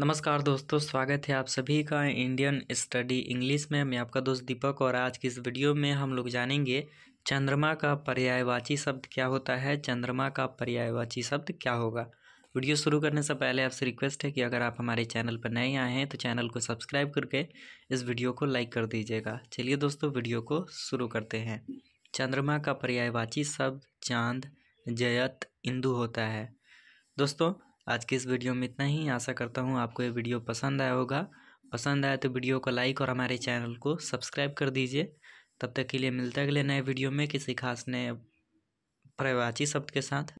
नमस्कार दोस्तों स्वागत है आप सभी का इंडियन स्टडी इंग्लिश में मैं आपका दोस्त दीपक और आज की इस वीडियो में हम लोग जानेंगे चंद्रमा का पर्यायवाची शब्द क्या होता है चंद्रमा का पर्यायवाची शब्द क्या होगा वीडियो शुरू करने से पहले आपसे रिक्वेस्ट है कि अगर आप हमारे चैनल पर नए आए हैं तो चैनल को सब्सक्राइब करके इस वीडियो को लाइक कर दीजिएगा चलिए दोस्तों वीडियो को शुरू करते हैं चंद्रमा का पर्यायवाची शब्द चांद जयत इंदु होता है दोस्तों आज के इस वीडियो में इतना ही आशा करता हूँ आपको ये वीडियो पसंद आया होगा पसंद आया तो वीडियो को लाइक और हमारे चैनल को सब्सक्राइब कर दीजिए तब तक के लिए मिलते अगले नए वीडियो में किसी खास नए प्रवाची शब्द के साथ